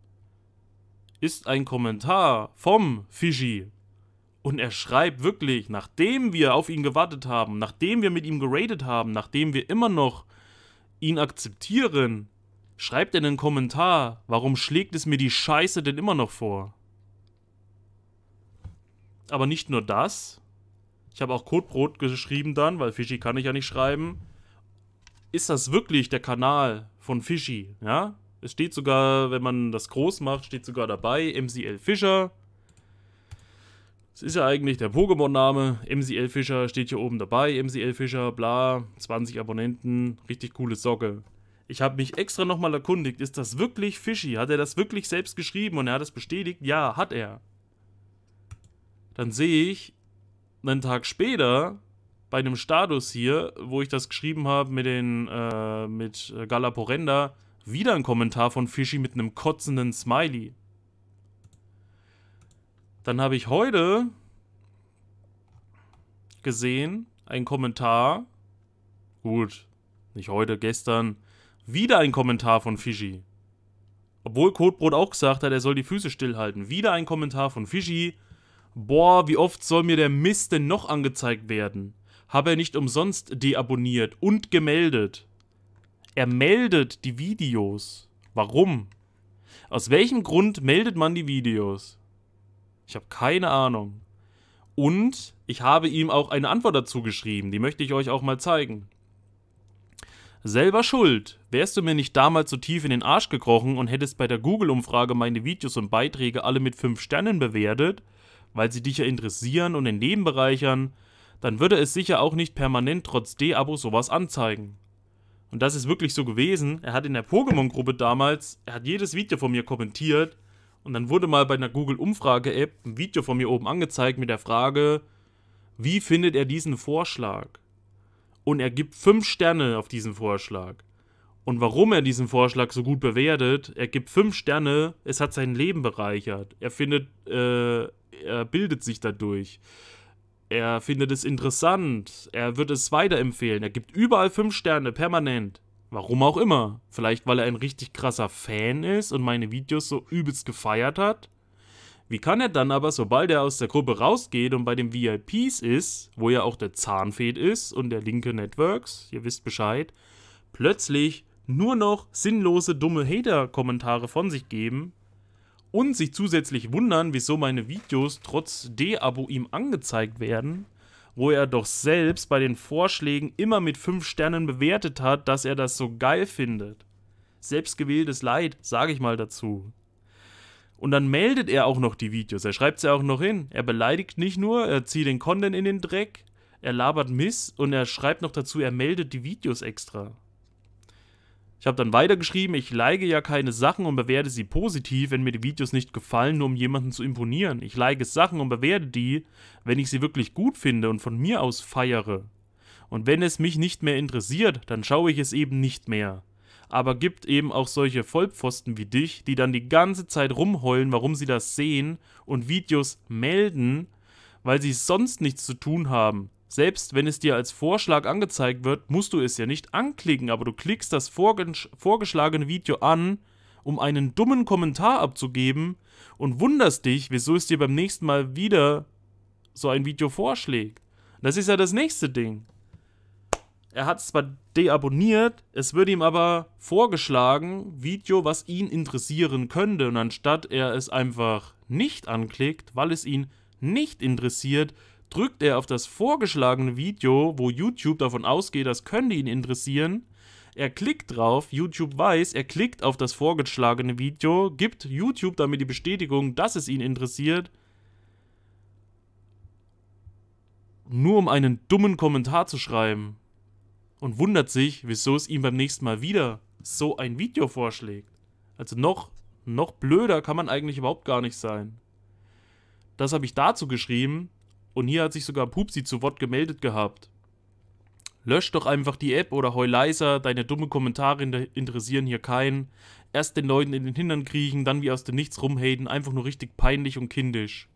ist ein Kommentar vom Fiji. Und er schreibt wirklich, nachdem wir auf ihn gewartet haben, nachdem wir mit ihm geradet haben, nachdem wir immer noch ihn akzeptieren, schreibt er einen Kommentar, warum schlägt es mir die Scheiße denn immer noch vor? Aber nicht nur das, ich habe auch Codebrot geschrieben dann, weil Fischi kann ich ja nicht schreiben. Ist das wirklich der Kanal von Fischi? Ja? Es steht sogar, wenn man das groß macht, steht sogar dabei MCL Fischer. Es ist ja eigentlich der Pokémon-Name. MCL Fischer steht hier oben dabei. MCL Fischer, bla, 20 Abonnenten, richtig coole Socke. Ich habe mich extra nochmal erkundigt, ist das wirklich Fischi? Hat er das wirklich selbst geschrieben und er hat es bestätigt? Ja, hat er. Dann sehe ich, einen Tag später bei einem Status hier, wo ich das geschrieben habe mit den äh, mit Galaporenda, wieder ein Kommentar von Fischi mit einem kotzenden Smiley. Dann habe ich heute gesehen, ein Kommentar. Gut, nicht heute, gestern. Wieder ein Kommentar von Fischi. Obwohl Kotbrot auch gesagt hat, er soll die Füße stillhalten. Wieder ein Kommentar von Fischi. Boah, wie oft soll mir der Mist denn noch angezeigt werden? Habe er nicht umsonst deabonniert und gemeldet? Er meldet die Videos. Warum? Aus welchem Grund meldet man die Videos? Ich habe keine Ahnung. Und ich habe ihm auch eine Antwort dazu geschrieben, die möchte ich euch auch mal zeigen. Selber schuld. Wärst du mir nicht damals so tief in den Arsch gekrochen und hättest bei der Google-Umfrage meine Videos und Beiträge alle mit 5 Sternen bewertet, weil sie dich ja interessieren und in Leben bereichern, dann würde es sicher auch nicht permanent trotz D-Abo sowas anzeigen. Und das ist wirklich so gewesen. Er hat in der Pokémon-Gruppe damals, er hat jedes Video von mir kommentiert und dann wurde mal bei einer Google-Umfrage-App ein Video von mir oben angezeigt mit der Frage, wie findet er diesen Vorschlag? Und er gibt 5 Sterne auf diesen Vorschlag. Und warum er diesen Vorschlag so gut bewertet, er gibt 5 Sterne, es hat sein Leben bereichert. Er findet, äh, er bildet sich dadurch. Er findet es interessant. Er wird es weiterempfehlen. Er gibt überall fünf Sterne permanent. Warum auch immer. Vielleicht, weil er ein richtig krasser Fan ist und meine Videos so übelst gefeiert hat. Wie kann er dann aber, sobald er aus der Gruppe rausgeht und bei den VIPs ist, wo ja auch der Zahnfed ist und der linke Networks, ihr wisst Bescheid, plötzlich nur noch sinnlose, dumme Hater-Kommentare von sich geben, und sich zusätzlich wundern, wieso meine Videos trotz D-Abo ihm angezeigt werden, wo er doch selbst bei den Vorschlägen immer mit 5 Sternen bewertet hat, dass er das so geil findet. Selbstgewähltes Leid, sage ich mal dazu. Und dann meldet er auch noch die Videos, er schreibt es ja auch noch hin. Er beleidigt nicht nur, er zieht den Content in den Dreck, er labert Miss und er schreibt noch dazu, er meldet die Videos extra. Ich habe dann weitergeschrieben, ich like ja keine Sachen und bewerte sie positiv, wenn mir die Videos nicht gefallen, nur um jemanden zu imponieren. Ich like Sachen und bewerte die, wenn ich sie wirklich gut finde und von mir aus feiere. Und wenn es mich nicht mehr interessiert, dann schaue ich es eben nicht mehr. Aber gibt eben auch solche Vollpfosten wie dich, die dann die ganze Zeit rumheulen, warum sie das sehen und Videos melden, weil sie sonst nichts zu tun haben. Selbst wenn es dir als Vorschlag angezeigt wird, musst du es ja nicht anklicken, aber du klickst das vorgeschlagene Video an, um einen dummen Kommentar abzugeben und wunderst dich, wieso es dir beim nächsten Mal wieder so ein Video vorschlägt. Das ist ja das nächste Ding. Er hat es zwar deabonniert, es wird ihm aber vorgeschlagen, Video, was ihn interessieren könnte. Und anstatt er es einfach nicht anklickt, weil es ihn nicht interessiert, drückt er auf das vorgeschlagene Video, wo YouTube davon ausgeht, das könnte ihn interessieren. Er klickt drauf, YouTube weiß, er klickt auf das vorgeschlagene Video, gibt YouTube damit die Bestätigung, dass es ihn interessiert. Nur um einen dummen Kommentar zu schreiben. Und wundert sich, wieso es ihm beim nächsten Mal wieder so ein Video vorschlägt. Also noch, noch blöder kann man eigentlich überhaupt gar nicht sein. Das habe ich dazu geschrieben, und hier hat sich sogar Pupsi zu Wort gemeldet gehabt. Lösch doch einfach die App oder heul leiser, deine dummen Kommentare interessieren hier keinen. Erst den Leuten in den Hintern kriechen, dann wie aus dem Nichts rumhaten, einfach nur richtig peinlich und kindisch.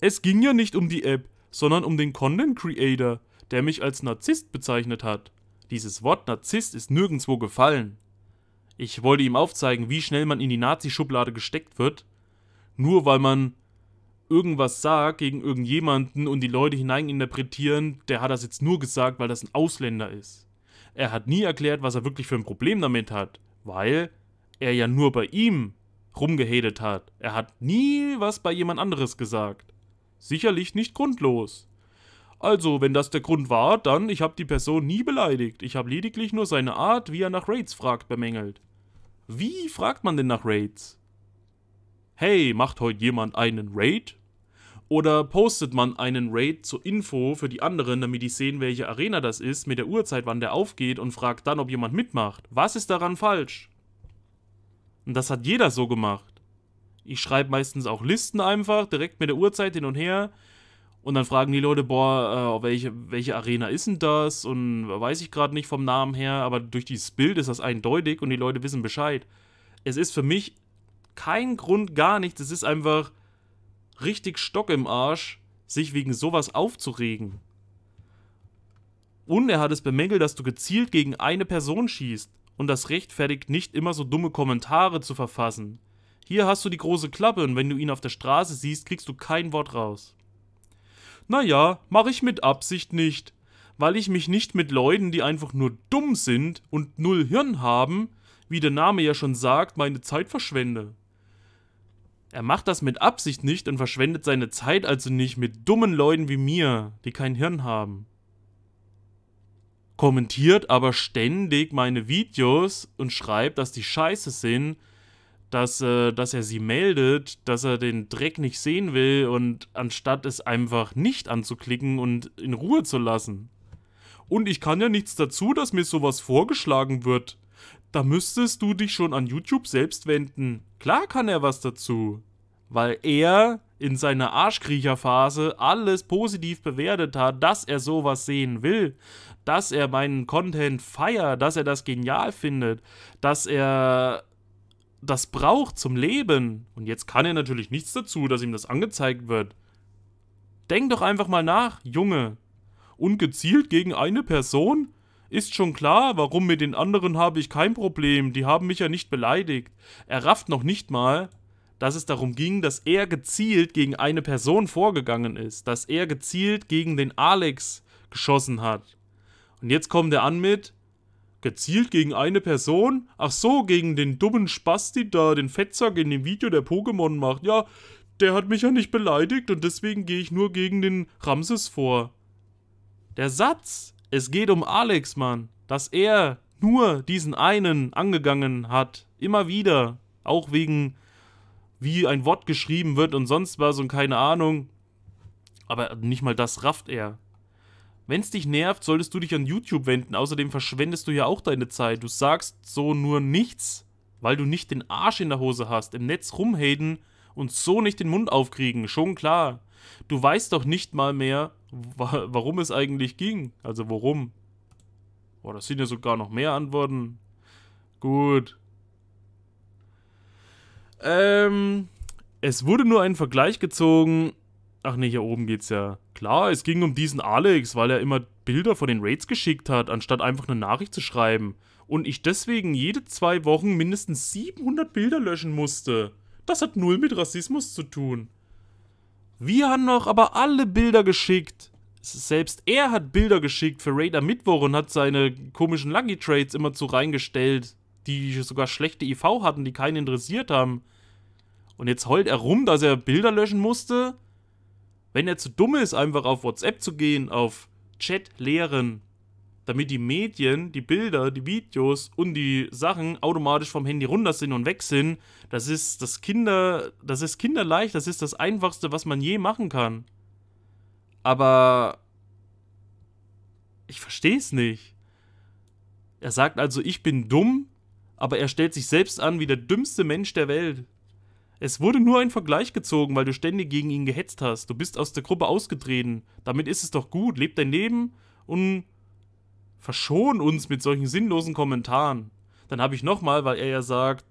Es ging ja nicht um die App, sondern um den Content Creator, der mich als Narzisst bezeichnet hat. Dieses Wort Narzisst ist nirgendwo gefallen. Ich wollte ihm aufzeigen, wie schnell man in die Nazi-Schublade gesteckt wird, nur weil man irgendwas sagt gegen irgendjemanden und die Leute hineininterpretieren, der hat das jetzt nur gesagt, weil das ein Ausländer ist. Er hat nie erklärt, was er wirklich für ein Problem damit hat, weil er ja nur bei ihm rumgehedet hat. Er hat nie was bei jemand anderes gesagt. Sicherlich nicht grundlos. Also, wenn das der Grund war, dann ich habe die Person nie beleidigt. Ich habe lediglich nur seine Art, wie er nach Raids fragt, bemängelt. Wie fragt man denn nach Raids? hey, macht heute jemand einen Raid? Oder postet man einen Raid zur Info für die anderen, damit die sehen, welche Arena das ist, mit der Uhrzeit, wann der aufgeht und fragt dann, ob jemand mitmacht? Was ist daran falsch? Und das hat jeder so gemacht. Ich schreibe meistens auch Listen einfach, direkt mit der Uhrzeit hin und her. Und dann fragen die Leute, boah, äh, welche, welche Arena ist denn das? Und weiß ich gerade nicht vom Namen her, aber durch dieses Bild ist das eindeutig und die Leute wissen Bescheid. Es ist für mich kein Grund, gar nichts. Es ist einfach richtig Stock im Arsch, sich wegen sowas aufzuregen. Und er hat es bemängelt, dass du gezielt gegen eine Person schießt und das rechtfertigt nicht immer so dumme Kommentare zu verfassen. Hier hast du die große Klappe und wenn du ihn auf der Straße siehst, kriegst du kein Wort raus. Naja, mache ich mit Absicht nicht, weil ich mich nicht mit Leuten, die einfach nur dumm sind und null Hirn haben, wie der Name ja schon sagt, meine Zeit verschwende. Er macht das mit Absicht nicht und verschwendet seine Zeit also nicht mit dummen Leuten wie mir, die kein Hirn haben. Kommentiert aber ständig meine Videos und schreibt, dass die scheiße sind, dass, äh, dass er sie meldet, dass er den Dreck nicht sehen will und anstatt es einfach nicht anzuklicken und in Ruhe zu lassen. Und ich kann ja nichts dazu, dass mir sowas vorgeschlagen wird da müsstest du dich schon an YouTube selbst wenden. Klar kann er was dazu. Weil er in seiner Arschkriecherphase alles positiv bewertet hat, dass er sowas sehen will, dass er meinen Content feiert, dass er das genial findet, dass er das braucht zum Leben. Und jetzt kann er natürlich nichts dazu, dass ihm das angezeigt wird. Denk doch einfach mal nach, Junge. Und gezielt gegen eine Person? Ist schon klar, warum mit den anderen habe ich kein Problem, die haben mich ja nicht beleidigt. Er rafft noch nicht mal, dass es darum ging, dass er gezielt gegen eine Person vorgegangen ist, dass er gezielt gegen den Alex geschossen hat. Und jetzt kommt er an mit, gezielt gegen eine Person? Ach so, gegen den dummen Spasti da, den Fettsack in dem Video, der Pokémon macht. Ja, der hat mich ja nicht beleidigt und deswegen gehe ich nur gegen den Ramses vor. Der Satz es geht um Alex, Mann. Dass er nur diesen einen angegangen hat. Immer wieder. Auch wegen, wie ein Wort geschrieben wird und sonst was und keine Ahnung. Aber nicht mal das rafft er. Wenn es dich nervt, solltest du dich an YouTube wenden. Außerdem verschwendest du ja auch deine Zeit. Du sagst so nur nichts, weil du nicht den Arsch in der Hose hast, im Netz rumhaden und so nicht den Mund aufkriegen. Schon klar. Du weißt doch nicht mal mehr, wa warum es eigentlich ging. Also warum? Boah, das sind ja sogar noch mehr Antworten. Gut. Ähm, es wurde nur ein Vergleich gezogen. Ach nee, hier oben geht's ja. Klar, es ging um diesen Alex, weil er immer Bilder von den Raids geschickt hat, anstatt einfach eine Nachricht zu schreiben. Und ich deswegen jede zwei Wochen mindestens 700 Bilder löschen musste. Das hat null mit Rassismus zu tun. Wir haben noch aber alle Bilder geschickt. Selbst er hat Bilder geschickt für Raider Mittwoch und hat seine komischen Lucky Trades immer zu reingestellt, die sogar schlechte IV hatten, die keinen interessiert haben. Und jetzt heult er rum, dass er Bilder löschen musste. Wenn er zu dumm ist, einfach auf WhatsApp zu gehen, auf Chat leeren damit die Medien, die Bilder, die Videos und die Sachen automatisch vom Handy runter sind und weg sind. Das ist das Kinder, das ist kinderleicht, das ist das einfachste, was man je machen kann. Aber ich verstehe es nicht. Er sagt also, ich bin dumm, aber er stellt sich selbst an wie der dümmste Mensch der Welt. Es wurde nur ein Vergleich gezogen, weil du ständig gegen ihn gehetzt hast. Du bist aus der Gruppe ausgetreten. Damit ist es doch gut. Leb dein Leben und Verschon uns mit solchen sinnlosen Kommentaren. Dann habe ich nochmal, weil er ja sagt,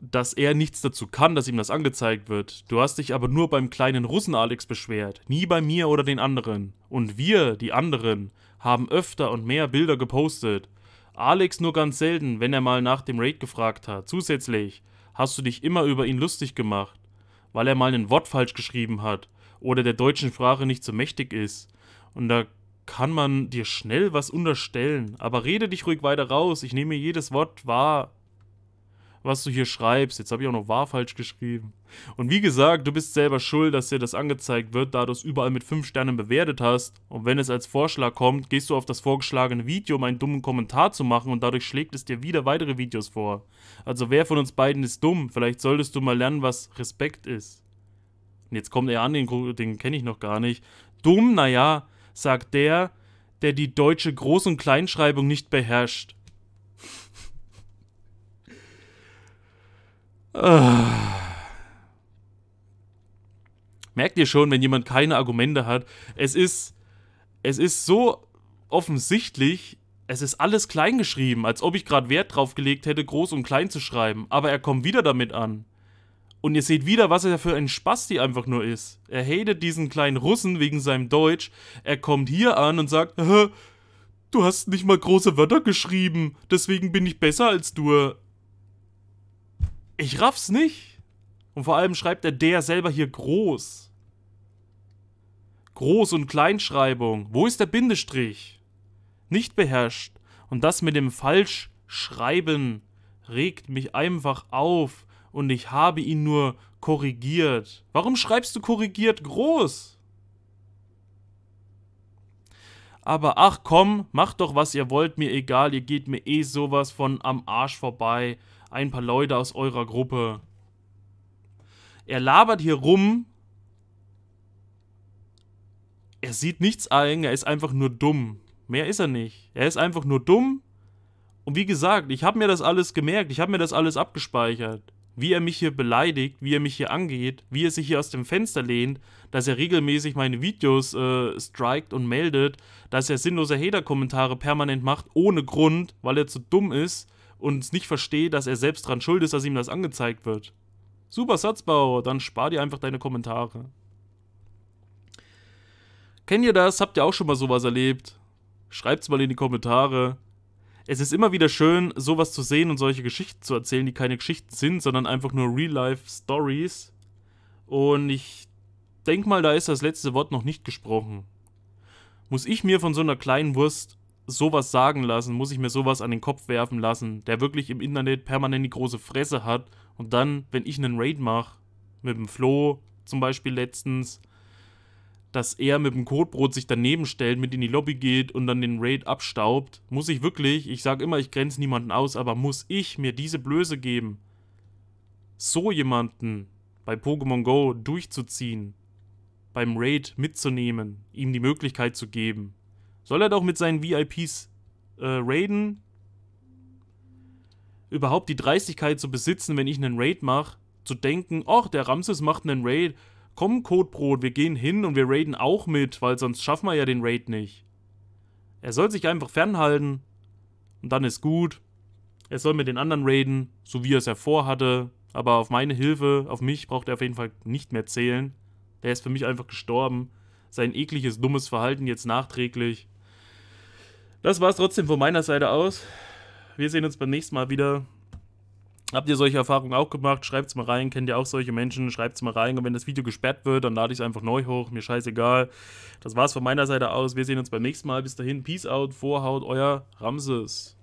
dass er nichts dazu kann, dass ihm das angezeigt wird. Du hast dich aber nur beim kleinen Russen Alex beschwert, nie bei mir oder den anderen. Und wir, die anderen, haben öfter und mehr Bilder gepostet. Alex nur ganz selten, wenn er mal nach dem Raid gefragt hat. Zusätzlich hast du dich immer über ihn lustig gemacht, weil er mal ein Wort falsch geschrieben hat oder der deutschen Sprache nicht so mächtig ist. Und da kann man dir schnell was unterstellen. Aber rede dich ruhig weiter raus. Ich nehme jedes Wort wahr, was du hier schreibst. Jetzt habe ich auch noch wahr falsch geschrieben. Und wie gesagt, du bist selber schuld, dass dir das angezeigt wird, da du es überall mit 5 Sternen bewertet hast. Und wenn es als Vorschlag kommt, gehst du auf das vorgeschlagene Video, um einen dummen Kommentar zu machen und dadurch schlägt es dir wieder weitere Videos vor. Also wer von uns beiden ist dumm? Vielleicht solltest du mal lernen, was Respekt ist. Und jetzt kommt er an, den, den kenne ich noch gar nicht. Dumm, naja, sagt der, der die deutsche Groß- und Kleinschreibung nicht beherrscht. Ah. Merkt ihr schon, wenn jemand keine Argumente hat, es ist, es ist so offensichtlich, es ist alles kleingeschrieben, als ob ich gerade Wert drauf gelegt hätte, groß und klein zu schreiben, aber er kommt wieder damit an. Und ihr seht wieder, was er für ein Spasti einfach nur ist. Er hatet diesen kleinen Russen wegen seinem Deutsch. Er kommt hier an und sagt, du hast nicht mal große Wörter geschrieben, deswegen bin ich besser als du. Ich raff's nicht. Und vor allem schreibt er der selber hier groß. Groß- und Kleinschreibung. Wo ist der Bindestrich? Nicht beherrscht. Und das mit dem Falschschreiben regt mich einfach auf und ich habe ihn nur korrigiert. Warum schreibst du korrigiert groß? Aber ach komm, macht doch was ihr wollt, mir egal, ihr geht mir eh sowas von am Arsch vorbei. Ein paar Leute aus eurer Gruppe. Er labert hier rum. Er sieht nichts ein, er ist einfach nur dumm. Mehr ist er nicht. Er ist einfach nur dumm. Und wie gesagt, ich habe mir das alles gemerkt, ich habe mir das alles abgespeichert wie er mich hier beleidigt, wie er mich hier angeht, wie er sich hier aus dem Fenster lehnt, dass er regelmäßig meine Videos äh, strikt und meldet, dass er sinnlose Hater-Kommentare permanent macht, ohne Grund, weil er zu dumm ist und es nicht versteht, dass er selbst dran schuld ist, dass ihm das angezeigt wird. Super Satzbau, dann spar dir einfach deine Kommentare. Kennt ihr das? Habt ihr auch schon mal sowas erlebt? Schreibt's mal in die Kommentare es ist immer wieder schön, sowas zu sehen und solche Geschichten zu erzählen, die keine Geschichten sind, sondern einfach nur Real-Life-Stories. Und ich denke mal, da ist das letzte Wort noch nicht gesprochen. Muss ich mir von so einer kleinen Wurst sowas sagen lassen, muss ich mir sowas an den Kopf werfen lassen, der wirklich im Internet permanent die große Fresse hat und dann, wenn ich einen Raid mache, mit dem Flo zum Beispiel letztens, dass er mit dem Kotbrot sich daneben stellt, mit in die Lobby geht und dann den Raid abstaubt. Muss ich wirklich, ich sage immer, ich grenze niemanden aus, aber muss ich mir diese Blöße geben, so jemanden bei Pokémon Go durchzuziehen, beim Raid mitzunehmen, ihm die Möglichkeit zu geben? Soll er doch mit seinen VIPs äh, raiden? Überhaupt die Dreistigkeit zu besitzen, wenn ich einen Raid mache, zu denken, ach, der Ramses macht einen Raid, komm Codebrot, wir gehen hin und wir raiden auch mit, weil sonst schaffen wir ja den Raid nicht. Er soll sich einfach fernhalten und dann ist gut. Er soll mit den anderen raiden, so wie er es ja vorhatte, aber auf meine Hilfe, auf mich braucht er auf jeden Fall nicht mehr zählen. Der ist für mich einfach gestorben. Sein ekliges, dummes Verhalten jetzt nachträglich. Das war's trotzdem von meiner Seite aus. Wir sehen uns beim nächsten Mal wieder. Habt ihr solche Erfahrungen auch gemacht? Schreibt es mal rein. Kennt ihr auch solche Menschen? Schreibt es mal rein. Und wenn das Video gesperrt wird, dann lade ich es einfach neu hoch. Mir scheißegal. Das war's von meiner Seite aus. Wir sehen uns beim nächsten Mal. Bis dahin. Peace out. Vorhaut. Euer Ramses.